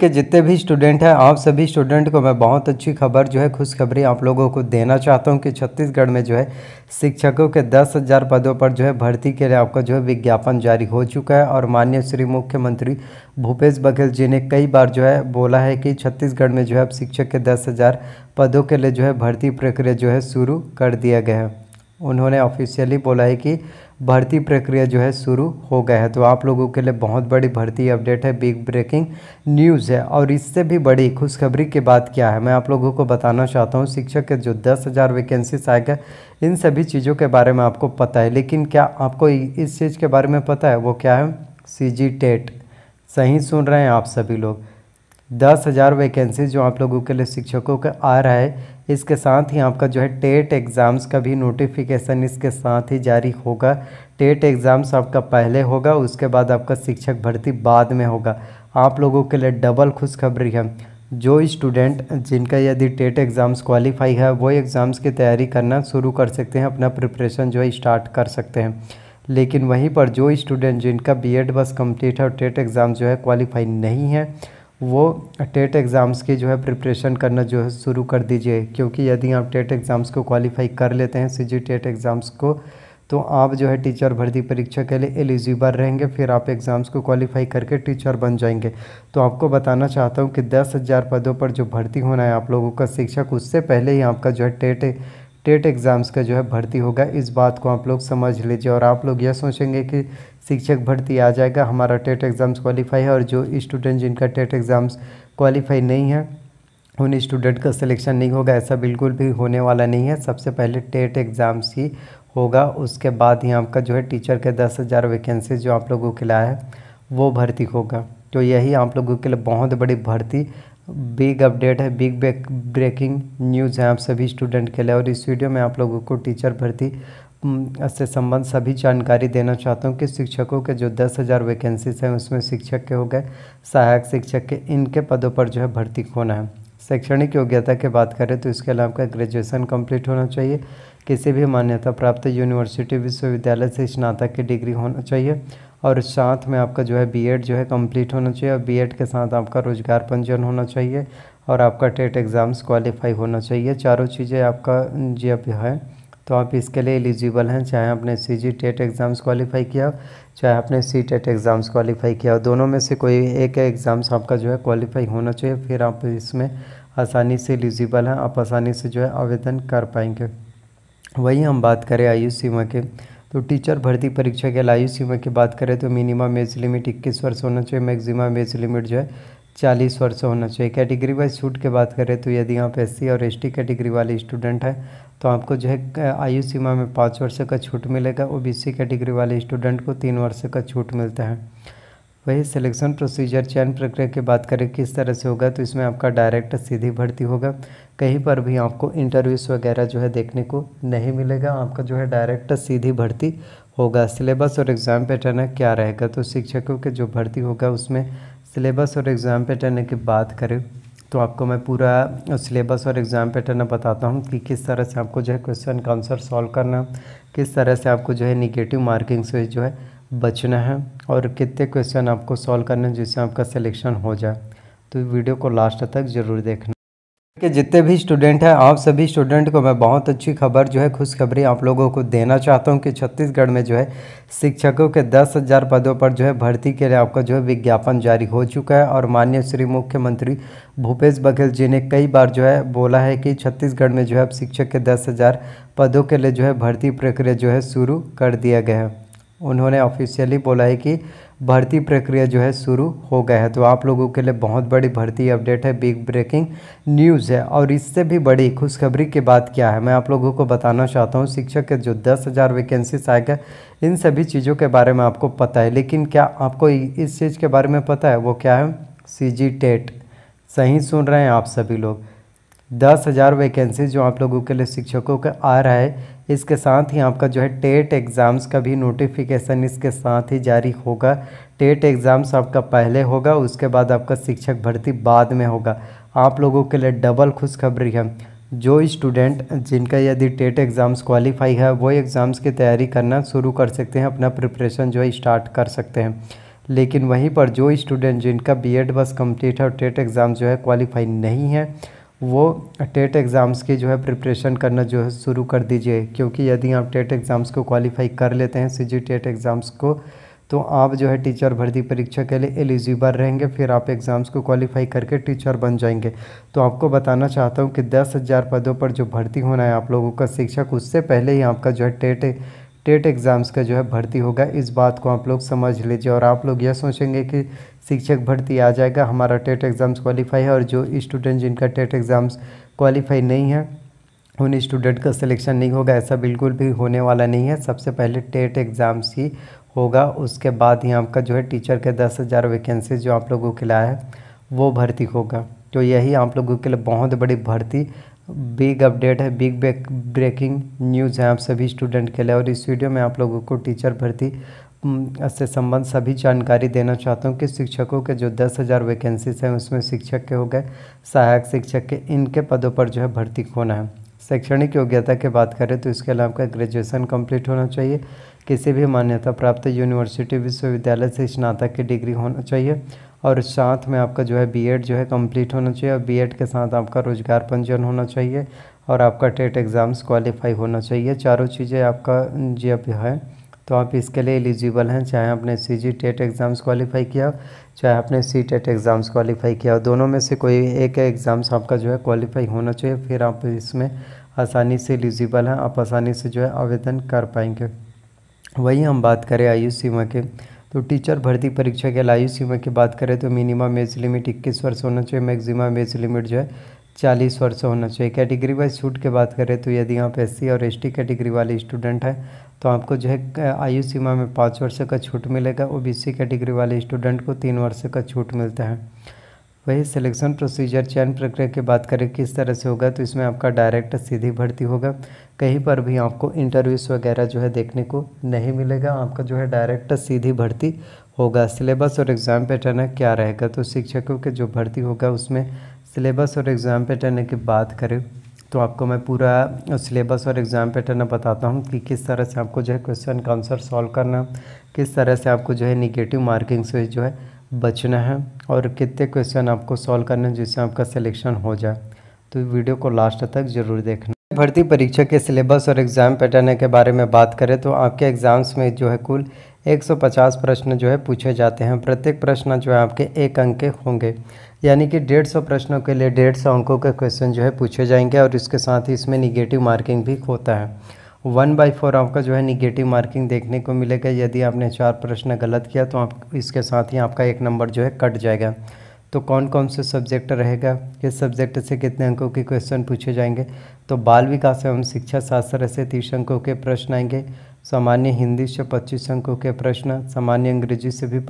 के जितने भी स्टूडेंट हैं आप सभी स्टूडेंट को मैं बहुत अच्छी खबर जो है खुशखबरी आप लोगों को देना चाहता हूं कि छत्तीसगढ़ में जो है शिक्षकों के दस हज़ार पदों पर जो है भर्ती के लिए आपका जो है विज्ञापन जारी हो चुका है और माननीय श्री मुख्यमंत्री भूपेश बघेल जी ने कई बार जो है बोला है कि छत्तीसगढ़ में जो है अब शिक्षक के दस पदों के लिए जो है भर्ती प्रक्रिया जो है शुरू कर दिया गया है उन्होंने ऑफिशियली बोला है कि भर्ती प्रक्रिया जो है शुरू हो गया है तो आप लोगों के लिए बहुत बड़ी भर्ती अपडेट है बिग ब्रेकिंग न्यूज़ है और इससे भी बड़ी खुशखबरी की बात क्या है मैं आप लोगों को बताना चाहता हूँ शिक्षक के जो दस हज़ार वैकेंसीज आएगा इन सभी चीज़ों के बारे में आपको पता है लेकिन क्या आपको इस चीज़ के बारे में पता है वो क्या है सी जी टेट सही सुन रहे हैं आप सभी लोग दस हज़ार वैकेंसी जो आप लोगों के लिए शिक्षकों का आ रहा है इसके साथ ही आपका जो है टेट एग्ज़ाम्स का भी नोटिफिकेशन इसके साथ ही जारी होगा टेट एग्ज़ाम्स आपका पहले होगा उसके बाद आपका शिक्षक भर्ती बाद में होगा आप लोगों के लिए डबल खुशखबरी है जो स्टूडेंट जिनका यदि टेट एग्ज़ाम्स क्वालिफाई है वो एग्ज़ाम्स की तैयारी करना शुरू कर सकते हैं अपना प्रिपरेशन जो है स्टार्ट कर सकते हैं लेकिन वहीं पर जो स्टूडेंट जिनका बीएड बस कंप्लीट है और टेट एग्ज़ाम जो है क्वालिफाई नहीं है वो टेट एग्ज़ाम्स की जो है प्रिपरेशन करना जो है शुरू कर दीजिए क्योंकि यदि आप टेट एग्ज़ाम्स को क्वालिफाई कर लेते हैं सी जी टेट एग्ज़ाम्स को तो आप जो है टीचर भर्ती परीक्षा के लिए एलिजिबल रहेंगे फिर आप एग्ज़ाम्स को क्वालिफाई करके टीचर बन जाएंगे तो आपको बताना चाहता हूँ कि दस हज़ार पदों पर जो भर्ती होना है आप लोगों का शिक्षक उससे पहले ही आपका जो है टेट टेट एग्ज़ाम्स का जो है भर्ती होगा इस बात को आप लोग समझ लीजिए और आप लोग यह सोचेंगे कि शिक्षक भर्ती आ जाएगा हमारा टेट एग्ज़ाम्स क्वालिफाई है और जो स्टूडेंट जिनका टेट एग्ज़ाम्स क्वालिफाई नहीं है उन स्टूडेंट का सिलेक्शन नहीं होगा ऐसा बिल्कुल भी होने वाला नहीं है सबसे पहले टेट एग्ज़ाम्स ही होगा उसके बाद ही आपका जो है टीचर के दस हज़ार वैकेंसी जो आप लोगों के लिए है वो भर्ती होगा तो यही आप लोगों के लिए बहुत बड़ी भर्ती बिग अपडेट है बिग ब्रेकिंग न्यूज़ है आप सभी स्टूडेंट के लिए और इस वीडियो में आप लोगों को टीचर भर्ती से संबंध सभी जानकारी देना चाहता हूँ कि शिक्षकों के जो दस हज़ार वैकेंसीज हैं उसमें शिक्षक के हो गए सहायक शिक्षक के इनके पदों पर जो है भर्ती होना है शैक्षणिक योग्यता की बात करें तो इसके अलावा आपका ग्रेजुएसन कंप्लीट होना चाहिए किसी भी मान्यता प्राप्त यूनिवर्सिटी विश्वविद्यालय से स्नातक की डिग्री होना चाहिए और साथ में आपका जो है बीएड जो है कंप्लीट होना चाहिए और बीएड के साथ आपका रोजगार पंजीयन होना चाहिए और आपका टेट एग्ज़ाम्स क्वालिफाई होना चाहिए चारों चीज़ें आपका जब है तो आप इसके लिए एलिजिबल हैं चाहे आपने C G TET exams qualify किया चाहे आपने सी टेट एग्ज़ाम्स क्वालिफाई किया दोनों में से कोई एक एग्ज़ाम्स आपका जो है क्वालिफाई होना चाहिए फिर आप इसमें आसानी से एलिजिबल हैं आप आसानी से जो है आवेदन कर पाएंगे वही हम बात करें आयु सीमा के तो टीचर भर्ती परीक्षा के आयु सीमा की बात करें तो मिनिमम एज लिमिट इक्कीस वर्ष होना चाहिए मैक्सिमम एज लिमिट जो है चालीस वर्ष होना चाहिए कैटेगरी वाइज छूट की बात करें तो यदि आप एस और एस कैटेगरी वाले स्टूडेंट हैं तो आपको जो है आयु सीमा में पाँच वर्ष का छूट मिलेगा ओ बी कैटेगरी वाले स्टूडेंट को तीन वर्ष का छूट मिलता है वही सिलेक्शन प्रोसीजर चयन प्रक्रिया की बात करें किस तरह से होगा तो इसमें आपका डायरेक्ट सीधी भर्ती होगा कहीं पर भी आपको इंटरव्यूज़ वगैरह जो है देखने को नहीं मिलेगा आपका जो है डायरेक्ट सीधी भर्ती होगा सिलेबस और एग्ज़ाम पैटर्न क्या रहेगा तो शिक्षकों के जो भर्ती होगा उसमें सिलेबस और एग्ज़ाम पैटर्न की बात करें तो आपको मैं पूरा सिलेबस और एग्ज़ाम पैटर्न बताता हूँ कि किस तरह से आपको जो है क्वेश्चन का आंसर सॉल्व करना किस तरह से आपको जो है निगेटिव मार्किंग से जो है बचना है और कितने क्वेश्चन आपको सॉल्व करने हैं जिससे आपका सिलेक्शन हो जाए तो वीडियो को लास्ट तक ज़रूर देखना के जितने भी स्टूडेंट हैं आप सभी स्टूडेंट को मैं बहुत अच्छी खबर जो है खुशखबरी आप लोगों को देना चाहता हूं कि छत्तीसगढ़ में जो है शिक्षकों के दस हज़ार पदों पर जो है भर्ती के लिए आपका जो है विज्ञापन जारी हो चुका है और माननीय श्री मुख्यमंत्री भूपेश बघेल जी ने कई बार जो है बोला है कि छत्तीसगढ़ में जो है अब शिक्षक के दस पदों के लिए जो है भर्ती प्रक्रिया जो है शुरू कर दिया गया है उन्होंने ऑफिशियली बोला है कि भर्ती प्रक्रिया जो है शुरू हो गया है तो आप लोगों के लिए बहुत बड़ी भर्ती अपडेट है बिग ब्रेकिंग न्यूज़ है और इससे भी बड़ी खुशखबरी की बात क्या है मैं आप लोगों को बताना चाहता हूँ शिक्षक के जो दस हज़ार वैकेंसीज आएगा इन सभी चीज़ों के बारे में आपको पता है लेकिन क्या आपको इस चीज़ के बारे में पता है वो क्या है सी टेट सही सुन रहे हैं आप सभी लोग दस हज़ार वैकेंसी जो आप लोगों के लिए शिक्षकों का आ रहा है इसके साथ ही आपका जो है टेट एग्ज़ाम्स का भी नोटिफिकेशन इसके साथ ही जारी होगा टेट एग्ज़ाम्स आपका पहले होगा उसके बाद आपका शिक्षक भर्ती बाद में होगा आप लोगों के लिए डबल खुशखबरी है जो स्टूडेंट जिनका यदि टेट एग्ज़ाम्स क्वालिफाई है वो एग्ज़ाम्स की तैयारी करना शुरू कर सकते हैं अपना प्रिपरेशन जो है स्टार्ट कर सकते हैं लेकिन वहीं पर जो स्टूडेंट जिनका बीएड बस कंप्लीट है और टेट एग्ज़ाम जो है क्वालिफाई नहीं है वो टेट एग्ज़ाम्स की जो है प्रिपरेशन करना जो है शुरू कर दीजिए क्योंकि यदि आप टेट एग्ज़ाम्स को क्वालिफाई कर लेते हैं सी जी टेट एग्ज़ाम्स को तो आप जो है टीचर भर्ती परीक्षा के लिए एलिजिबल रहेंगे फिर आप एग्ज़ाम्स को क्वालिफाई करके टीचर बन जाएंगे तो आपको बताना चाहता हूँ कि दस हज़ार पदों पर जो भर्ती होना है आप लोगों का शिक्षक उससे पहले ही आपका जो है टेट टेट एग्ज़ाम्स का जो है भर्ती होगा इस बात को आप लोग समझ लीजिए और आप लोग यह सोचेंगे कि शिक्षक भर्ती आ जाएगा हमारा टेट एग्ज़ाम्स क्वालिफाई है और जो स्टूडेंट जिनका टेट एग्ज़ाम्स क्वालिफाई नहीं है उन स्टूडेंट का सिलेक्शन नहीं होगा ऐसा बिल्कुल भी होने वाला नहीं है सबसे पहले टेट एग्ज़ाम्स ही होगा उसके बाद ही आपका जो है टीचर के दस हज़ार वैकेंसी जो आप लोगों के लाए है वो भर्ती होगा तो यही आप लोगों के लिए बहुत बड़ी भर्ती बिग अपडेट है बिग ब्रेकिंग न्यूज़ है आप सभी स्टूडेंट के लिए और इस वीडियो में आप लोगों को टीचर भर्ती से संबंध सभी जानकारी देना चाहता हूँ कि शिक्षकों के जो दस हज़ार वैकेंसीज हैं उसमें शिक्षक के हो गए सहायक शिक्षक के इनके पदों पर जो है भर्ती होना है शैक्षणिक योग्यता की बात करें तो इसके अलावा आपका ग्रेजुएशन कंप्लीट होना चाहिए किसी भी मान्यता प्राप्त यूनिवर्सिटी विश्वविद्यालय से स्नातक की डिग्री होना चाहिए और साथ में आपका जो है बी जो है कम्प्लीट होना चाहिए और बी के साथ आपका रोजगार पंजीयन होना चाहिए और आपका टेट एग्ज़ाम्स क्वालिफाई होना चाहिए चारों चीज़ें आपका जब है तो आप इसके लिए एलिजिबल हैं चाहे आपने C G TET e exams qualify किया हो चाहे आपने C TET e exams qualify किया हो दोनों में से कोई एक एग्ज़ाम्स आपका जो है क्वालिफाई होना चाहिए फिर आप इसमें आसानी से एलिजिबल हैं आप आसानी से जो है आवेदन कर पाएंगे वहीं हम बात करें आयु सीमा के तो टीचर भर्ती परीक्षा के लिए आयु सीमा की बात करें तो मिनिमम एज लिमिट इक्कीस वर्ष होना चाहिए मैक्सिमम एज लिमिट जो है चालीस वर्ष होना चाहिए कैटेगरी वाइज छूट की बात करें तो यदि आप एस और एस कैटेगरी वाले स्टूडेंट हैं तो आपको जो है आयु सीमा में पाँच वर्ष का छूट मिलेगा ओ कैटेगरी वाले स्टूडेंट को तीन वर्ष का छूट मिलता है वही सिलेक्शन प्रोसीजर चयन प्रक्रिया की बात करें किस तरह से होगा तो इसमें आपका डायरेक्ट सीधी भर्ती होगा कहीं पर भी आपको इंटरव्यूज़ वगैरह जो है देखने को नहीं मिलेगा आपका जो है डायरेक्ट सीधी भर्ती होगा सिलेबस और एग्ज़ाम पैटर्न क्या रहेगा तो शिक्षकों के जो भर्ती होगा उसमें सिलेबस और एग्ज़ाम पैटर्न की बात करें तो आपको मैं पूरा सिलेबस और एग्ज़ाम पैटर्न बताता हूँ कि किस तरह से आपको जो है क्वेश्चन का आंसर सॉल्व करना किस तरह से आपको जो है निगेटिव मार्किंग से जो है बचना है और कितने क्वेश्चन आपको सॉल्व करना है जिससे आपका सिलेक्शन हो जाए तो वीडियो को लास्ट तक ज़रूर देखना भर्ती परीक्षा के सिलेबस और एग्ज़ाम पैटर्न के बारे में बात करें तो आपके एग्ज़ाम्स में जो है कुल 150 प्रश्न जो है पूछे जाते हैं प्रत्येक प्रश्न जो है आपके एक अंक के होंगे यानी कि डेढ़ सौ प्रश्नों के लिए डेढ़ सौ अंकों के क्वेश्चन जो है पूछे जाएंगे और इसके साथ ही इसमें निगेटिव मार्किंग भी होता है वन बाई फोर आपका जो है निगेटिव मार्किंग देखने को मिलेगा यदि आपने चार प्रश्न गलत किया तो आप इसके साथ ही आपका एक नंबर जो है कट जाएगा तो कौन कौन से सब्जेक्ट रहेगा किस सब्जेक्ट से कितने अंकों के क्वेश्चन पूछे जाएंगे तो बाल विकास एवं शिक्षा शास्त्र से तीस अंकों के प्रश्न आएंगे सामान्य हिंदी से पच्चीस अंकों के प्रश्न सामान्य अंग्रेजी से भी